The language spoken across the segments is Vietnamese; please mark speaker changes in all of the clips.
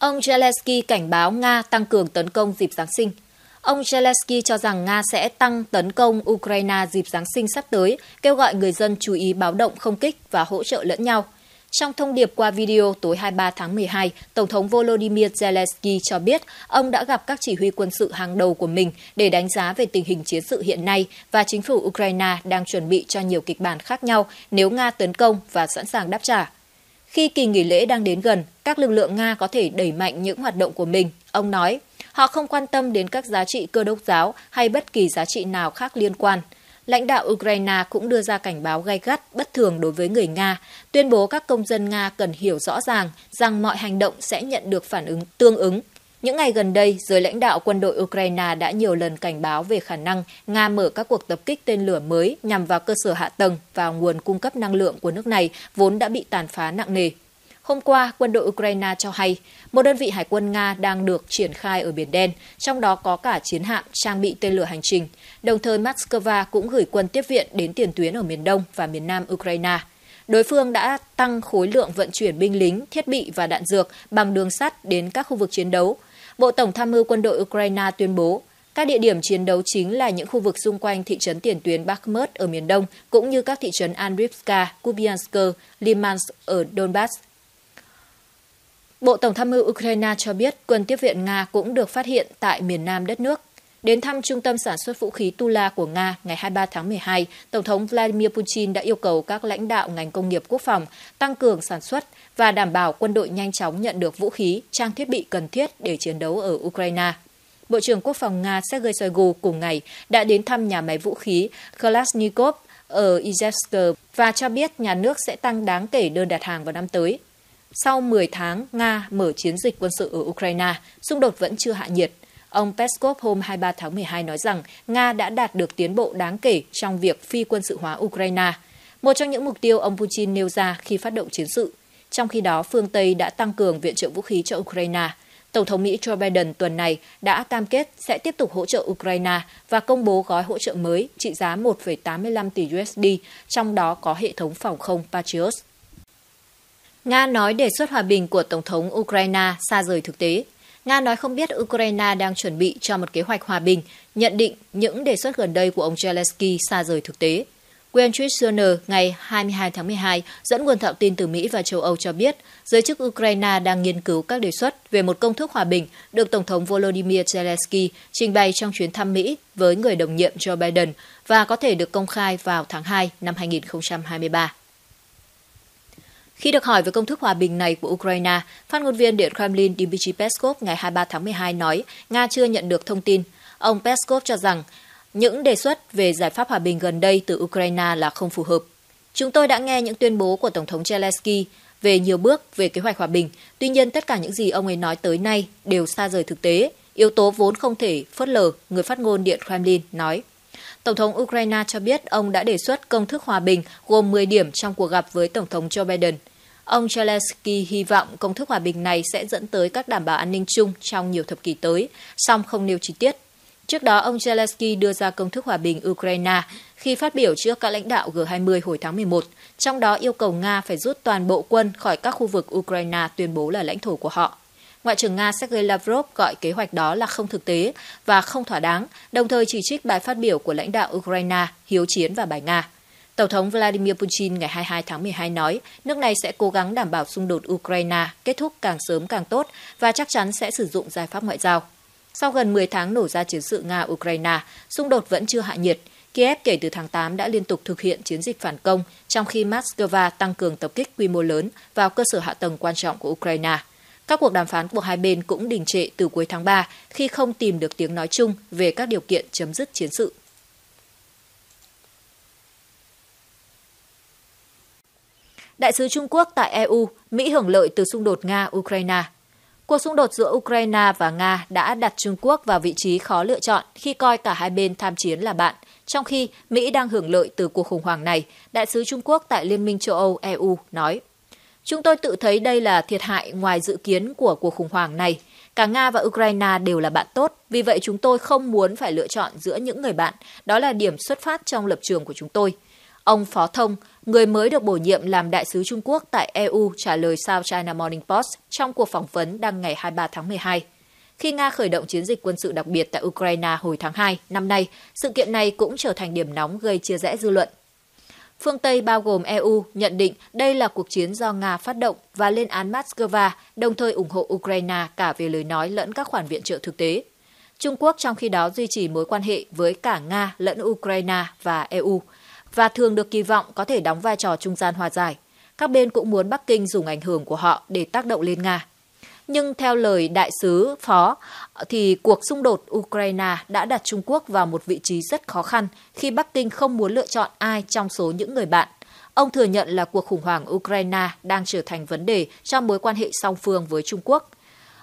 Speaker 1: Ông Zelensky cảnh báo Nga tăng cường tấn công dịp Giáng sinh. Ông Zelensky cho rằng Nga sẽ tăng tấn công Ukraine dịp Giáng sinh sắp tới, kêu gọi người dân chú ý báo động không kích và hỗ trợ lẫn nhau. Trong thông điệp qua video tối 23 tháng 12, Tổng thống Volodymyr Zelensky cho biết ông đã gặp các chỉ huy quân sự hàng đầu của mình để đánh giá về tình hình chiến sự hiện nay và chính phủ Ukraine đang chuẩn bị cho nhiều kịch bản khác nhau nếu Nga tấn công và sẵn sàng đáp trả. Khi kỳ nghỉ lễ đang đến gần, các lực lượng Nga có thể đẩy mạnh những hoạt động của mình, ông nói. Họ không quan tâm đến các giá trị cơ đốc giáo hay bất kỳ giá trị nào khác liên quan. Lãnh đạo Ukraine cũng đưa ra cảnh báo gay gắt bất thường đối với người Nga, tuyên bố các công dân Nga cần hiểu rõ ràng rằng mọi hành động sẽ nhận được phản ứng tương ứng những ngày gần đây, giới lãnh đạo quân đội Ukraine đã nhiều lần cảnh báo về khả năng Nga mở các cuộc tập kích tên lửa mới nhằm vào cơ sở hạ tầng và nguồn cung cấp năng lượng của nước này vốn đã bị tàn phá nặng nề. Hôm qua, quân đội Ukraine cho hay một đơn vị hải quân Nga đang được triển khai ở Biển Đen, trong đó có cả chiến hạm trang bị tên lửa hành trình. Đồng thời, Moscow cũng gửi quân tiếp viện đến tiền tuyến ở miền Đông và miền Nam Ukraine. Đối phương đã tăng khối lượng vận chuyển binh lính, thiết bị và đạn dược bằng đường sắt đến các khu vực chiến đấu – Bộ Tổng tham mưu quân đội Ukraine tuyên bố các địa điểm chiến đấu chính là những khu vực xung quanh thị trấn tiền tuyến Bakhmut ở miền đông, cũng như các thị trấn Andrivka, Kubiansk, Limansk ở Donbass. Bộ Tổng tham mưu Ukraine cho biết quân tiếp viện Nga cũng được phát hiện tại miền nam đất nước. Đến thăm trung tâm sản xuất vũ khí Tula của Nga ngày 23 tháng 12, Tổng thống Vladimir Putin đã yêu cầu các lãnh đạo ngành công nghiệp quốc phòng tăng cường sản xuất và đảm bảo quân đội nhanh chóng nhận được vũ khí, trang thiết bị cần thiết để chiến đấu ở Ukraine. Bộ trưởng Quốc phòng Nga Sergei Shoigu cùng ngày đã đến thăm nhà máy vũ khí Kalashnikov ở Izhevsk và cho biết nhà nước sẽ tăng đáng kể đơn đặt hàng vào năm tới. Sau 10 tháng, Nga mở chiến dịch quân sự ở Ukraine, xung đột vẫn chưa hạ nhiệt – Ông Peskov hôm 23 tháng 12 nói rằng Nga đã đạt được tiến bộ đáng kể trong việc phi quân sự hóa Ukraine, một trong những mục tiêu ông Putin nêu ra khi phát động chiến sự. Trong khi đó, phương Tây đã tăng cường viện trợ vũ khí cho Ukraine. Tổng thống Mỹ Joe Biden tuần này đã cam kết sẽ tiếp tục hỗ trợ Ukraine và công bố gói hỗ trợ mới trị giá 1,85 tỷ USD, trong đó có hệ thống phòng không Patriot. Nga nói đề xuất hòa bình của Tổng thống Ukraine xa rời thực tế. Nga nói không biết Ukraine đang chuẩn bị cho một kế hoạch hòa bình, nhận định những đề xuất gần đây của ông Zelensky xa rời thực tế. Gwen Tritioner ngày 22 tháng 12 dẫn nguồn thạo tin từ Mỹ và châu Âu cho biết giới chức Ukraine đang nghiên cứu các đề xuất về một công thức hòa bình được Tổng thống Volodymyr Zelensky trình bày trong chuyến thăm Mỹ với người đồng nhiệm Joe Biden và có thể được công khai vào tháng 2 năm 2023. Khi được hỏi về công thức hòa bình này của Ukraine, phát ngôn viên Điện Kremlin Dmitry Peskov ngày 23 tháng 12 nói Nga chưa nhận được thông tin. Ông Peskov cho rằng những đề xuất về giải pháp hòa bình gần đây từ Ukraine là không phù hợp. Chúng tôi đã nghe những tuyên bố của Tổng thống Zelensky về nhiều bước về kế hoạch hòa bình, tuy nhiên tất cả những gì ông ấy nói tới nay đều xa rời thực tế, yếu tố vốn không thể phớt lờ, người phát ngôn Điện Kremlin nói. Tổng thống Ukraine cho biết ông đã đề xuất công thức hòa bình gồm 10 điểm trong cuộc gặp với Tổng thống Joe Biden – Ông Zelensky hy vọng công thức hòa bình này sẽ dẫn tới các đảm bảo an ninh chung trong nhiều thập kỷ tới, song không nêu chi tiết. Trước đó, ông Zelensky đưa ra công thức hòa bình Ukraine khi phát biểu trước các lãnh đạo G20 hồi tháng 11, trong đó yêu cầu Nga phải rút toàn bộ quân khỏi các khu vực Ukraine tuyên bố là lãnh thổ của họ. Ngoại trưởng Nga Sergei Lavrov gọi kế hoạch đó là không thực tế và không thỏa đáng, đồng thời chỉ trích bài phát biểu của lãnh đạo Ukraine hiếu chiến và bài Nga. Tổng thống Vladimir Putin ngày 22 tháng 12 nói nước này sẽ cố gắng đảm bảo xung đột Ukraine kết thúc càng sớm càng tốt và chắc chắn sẽ sử dụng giải pháp ngoại giao. Sau gần 10 tháng nổ ra chiến sự Nga-Ukraine, xung đột vẫn chưa hạ nhiệt. Kiev kể từ tháng 8 đã liên tục thực hiện chiến dịch phản công, trong khi Moscow tăng cường tập kích quy mô lớn vào cơ sở hạ tầng quan trọng của Ukraine. Các cuộc đàm phán của hai bên cũng đình trệ từ cuối tháng 3 khi không tìm được tiếng nói chung về các điều kiện chấm dứt chiến sự. đại sứ Trung Quốc tại EU, Mỹ hưởng lợi từ xung đột Nga-Ukraine. Cuộc xung đột giữa Ukraine và Nga đã đặt Trung Quốc vào vị trí khó lựa chọn khi coi cả hai bên tham chiến là bạn, trong khi Mỹ đang hưởng lợi từ cuộc khủng hoảng này, đại sứ Trung Quốc tại Liên minh châu Âu EU nói. Chúng tôi tự thấy đây là thiệt hại ngoài dự kiến của cuộc khủng hoảng này. Cả Nga và Ukraine đều là bạn tốt, vì vậy chúng tôi không muốn phải lựa chọn giữa những người bạn. Đó là điểm xuất phát trong lập trường của chúng tôi. Ông Phó Thông, người mới được bổ nhiệm làm đại sứ Trung Quốc tại EU trả lời South China Morning Post trong cuộc phỏng vấn đăng ngày 23 tháng 12. Khi Nga khởi động chiến dịch quân sự đặc biệt tại Ukraine hồi tháng 2 năm nay, sự kiện này cũng trở thành điểm nóng gây chia rẽ dư luận. Phương Tây bao gồm EU nhận định đây là cuộc chiến do Nga phát động và lên án Moscow, đồng thời ủng hộ Ukraine cả về lời nói lẫn các khoản viện trợ thực tế. Trung Quốc trong khi đó duy trì mối quan hệ với cả Nga lẫn Ukraine và EU – và thường được kỳ vọng có thể đóng vai trò trung gian hòa giải. Các bên cũng muốn Bắc Kinh dùng ảnh hưởng của họ để tác động lên Nga. Nhưng theo lời đại sứ phó thì cuộc xung đột Ukraine đã đặt Trung Quốc vào một vị trí rất khó khăn khi Bắc Kinh không muốn lựa chọn ai trong số những người bạn. Ông thừa nhận là cuộc khủng hoảng Ukraine đang trở thành vấn đề trong mối quan hệ song phương với Trung Quốc –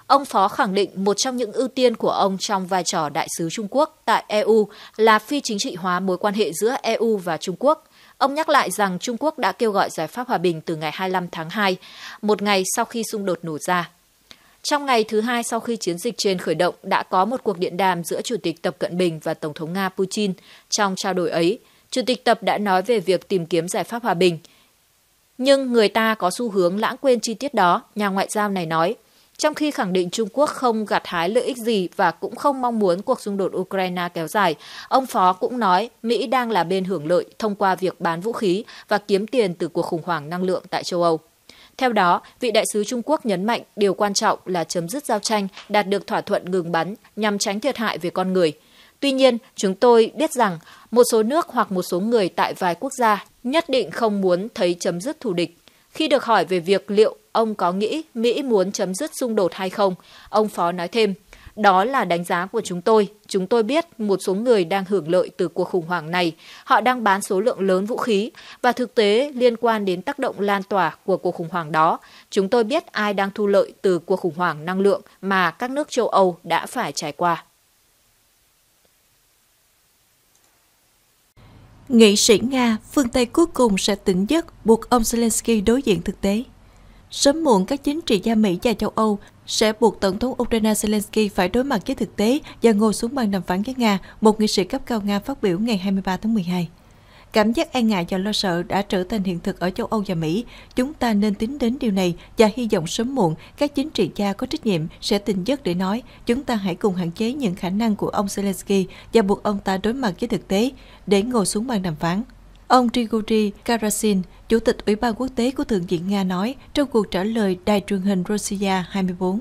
Speaker 1: Ông Phó khẳng định một trong những ưu tiên của ông trong vai trò đại sứ Trung Quốc tại EU là phi chính trị hóa mối quan hệ giữa EU và Trung Quốc. Ông nhắc lại rằng Trung Quốc đã kêu gọi giải pháp hòa bình từ ngày 25 tháng 2, một ngày sau khi xung đột nổ ra. Trong ngày thứ hai sau khi chiến dịch trên khởi động, đã có một cuộc điện đàm giữa Chủ tịch Tập Cận Bình và Tổng thống Nga Putin. Trong trao đổi ấy, Chủ tịch Tập đã nói về việc tìm kiếm giải pháp hòa bình. Nhưng người ta có xu hướng lãng quên chi tiết đó, nhà ngoại giao này nói, trong khi khẳng định Trung Quốc không gặt hái lợi ích gì và cũng không mong muốn cuộc xung đột Ukraine kéo dài. Ông Phó cũng nói Mỹ đang là bên hưởng lợi thông qua việc bán vũ khí và kiếm tiền từ cuộc khủng hoảng năng lượng tại châu Âu. Theo đó, vị đại sứ Trung Quốc nhấn mạnh điều quan trọng là chấm dứt giao tranh, đạt được thỏa thuận ngừng bắn nhằm tránh thiệt hại về con người. Tuy nhiên, chúng tôi biết rằng một số nước hoặc một số người tại vài quốc gia nhất định không muốn thấy chấm dứt thù địch. Khi được hỏi về việc liệu ông có nghĩ Mỹ muốn chấm dứt xung đột hay không? Ông Phó nói thêm, đó là đánh giá của chúng tôi. Chúng tôi biết một số người đang hưởng lợi từ cuộc khủng hoảng này. Họ đang bán số lượng lớn vũ khí và thực tế liên quan đến tác động lan tỏa của cuộc khủng hoảng đó. Chúng tôi biết ai đang thu lợi từ cuộc khủng hoảng năng lượng mà các nước châu Âu đã phải trải qua.
Speaker 2: Nghị sĩ Nga, phương Tây cuối cùng sẽ tỉnh giấc buộc ông Zelensky đối diện thực tế. Sớm muộn các chính trị gia Mỹ và châu Âu sẽ buộc Tổng thống Ukraine Zelensky phải đối mặt với thực tế và ngồi xuống bàn đàm phán với Nga, một nghị sĩ cấp cao Nga phát biểu ngày 23 tháng 12. Cảm giác e ngại và lo sợ đã trở thành hiện thực ở châu Âu và Mỹ. Chúng ta nên tính đến điều này và hy vọng sớm muộn các chính trị gia có trách nhiệm sẽ tình giấc để nói chúng ta hãy cùng hạn chế những khả năng của ông Zelensky và buộc ông ta đối mặt với thực tế để ngồi xuống bàn đàm phán. Ông Grigori Karasin, Chủ tịch Ủy ban Quốc tế của Thượng viện Nga nói trong cuộc trả lời đài truyền hình Rossiya 24.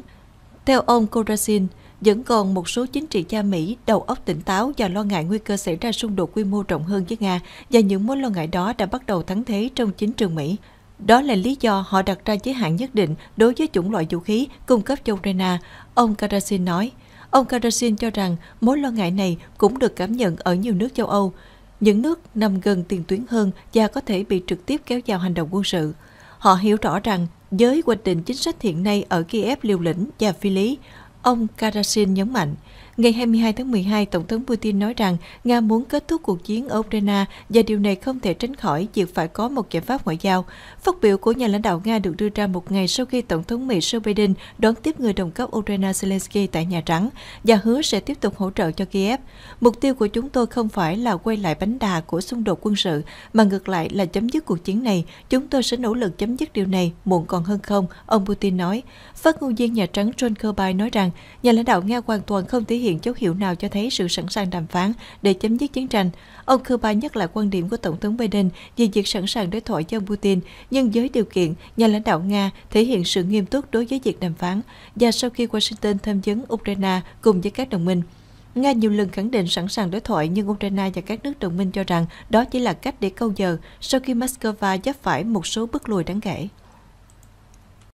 Speaker 2: Theo ông Karasin, vẫn còn một số chính trị gia Mỹ đầu óc tỉnh táo và lo ngại nguy cơ xảy ra xung đột quy mô rộng hơn với Nga và những mối lo ngại đó đã bắt đầu thắng thế trong chính trường Mỹ. Đó là lý do họ đặt ra giới hạn nhất định đối với chủng loại vũ khí cung cấp cho Ukraine, ông Karasin nói. Ông Karasin cho rằng mối lo ngại này cũng được cảm nhận ở nhiều nước châu Âu. Những nước nằm gần tiền tuyến hơn và có thể bị trực tiếp kéo vào hành động quân sự. Họ hiểu rõ rằng giới hoạch định chính sách hiện nay ở Kiev liều lĩnh và phi lý, ông Karasin nhấn mạnh, Ngày 22 tháng 12, Tổng thống Putin nói rằng Nga muốn kết thúc cuộc chiến ở Ukraine và điều này không thể tránh khỏi việc phải có một giải pháp ngoại giao. Phát biểu của nhà lãnh đạo Nga được đưa ra một ngày sau khi Tổng thống Mỹ Joe Biden đón tiếp người đồng cấp Ukraine Zelensky tại Nhà Trắng và hứa sẽ tiếp tục hỗ trợ cho Kiev. Mục tiêu của chúng tôi không phải là quay lại bánh đà của xung đột quân sự, mà ngược lại là chấm dứt cuộc chiến này. Chúng tôi sẽ nỗ lực chấm dứt điều này, muộn còn hơn không, ông Putin nói. Phát ngôn viên Nhà Trắng John Kirby nói rằng, nhà lãnh đạo Nga hoàn toàn không thể hiện hiện dấu hiệu nào cho thấy sự sẵn sàng đàm phán để chấm dứt chiến tranh. Ông Cuba nhắc lại quan điểm của Tổng thống Biden về việc sẵn sàng đối thoại với ông Putin, nhưng với điều kiện nhà lãnh đạo Nga thể hiện sự nghiêm túc đối với việc đàm phán và sau khi Washington tham vấn Ukraine cùng với các đồng minh. Nga nhiều lần khẳng định sẵn sàng đối thoại nhưng Ukraine và các nước đồng minh cho rằng đó chỉ là cách để câu giờ sau khi Moscow vấp phải một số bước lùi đáng kể.